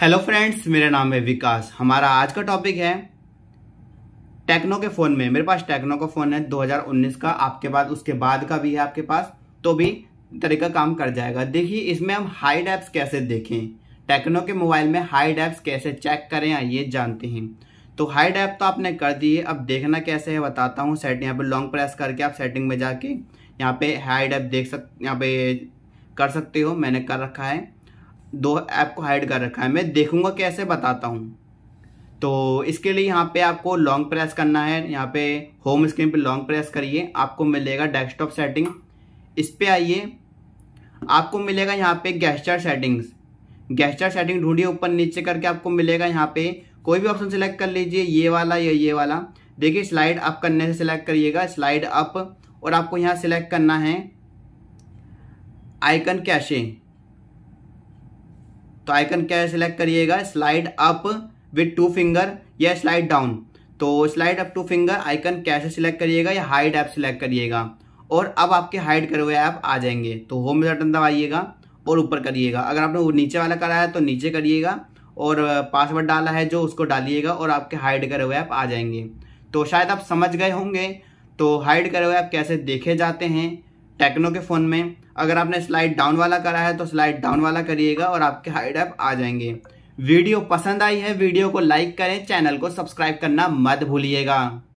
hello friends मेरा नाम है विकास हमारा आज का टॉपिक है टेक्नो के फ़ोन में मेरे पास टेक्नो का फ़ोन है 2019 का आपके पास उसके बाद का भी है आपके पास तो भी तरीका काम कर जाएगा देखिए इसमें हम हाई डेप्स कैसे देखें टेक्नो के मोबाइल में हाई डैप्स कैसे चेक करें ये जानते हैं तो हाई डैप तो आपने कर दिए अब देखना कैसे है बताता हूँ सेट यहाँ पर लॉन्ग प्रेस करके आप सेटिंग में जाके यहाँ पे हाई डेप देख सक यहाँ पे कर सकते हो मैंने कर रखा है दो ऐप को हाइड कर रखा है मैं देखूंगा कैसे बताता हूँ तो इसके लिए यहाँ पे आपको लॉन्ग प्रेस करना है यहाँ पे होम स्क्रीन पे लॉन्ग प्रेस करिए आपको मिलेगा डेस्कटॉप सेटिंग इस पर आइए आपको मिलेगा यहाँ पे गैस्टर सेटिंग्स गैस्टर सेटिंग ढूंढिए ऊपर नीचे करके आपको मिलेगा यहाँ पे कोई भी ऑप्शन सेलेक्ट कर लीजिए ये वाला या ये वाला देखिए स्लाइड अप करने से सिलेक्ट करिएगा स्लाइड अप और आपको यहाँ सेलेक्ट करना है आइकन कैशे तो आइकन क्या है सिलेक्ट करिएगा slide up with two finger या स्लाइड डाउन तो slide up two finger icon कैसे सिलेक्ट करिएगा या हाइड ऐप सिलेक्ट करिएगा और अब आपके हाइड करे हुए ऐप आ जाएंगे तो होम बटन दबाइएगा और ऊपर करिएगा अगर आपने वो नीचे वाला करा है तो नीचे करिएगा और पासवर्ड डाला है जो उसको डालिएगा और आपके हाइड करे हुए ऐप आ जाएंगे तो शायद आप समझ गए होंगे तो हाइड करे हुए ऐप कैसे देखे जाते हैं टेक्नो के फ़ोन में अगर आपने स्लाइड डाउन वाला करा है तो स्लाइड डाउन वाला करिएगा और आपके हाइड ऐप आ जाएंगे वीडियो पसंद आई है वीडियो को लाइक करें चैनल को सब्सक्राइब करना मत भूलिएगा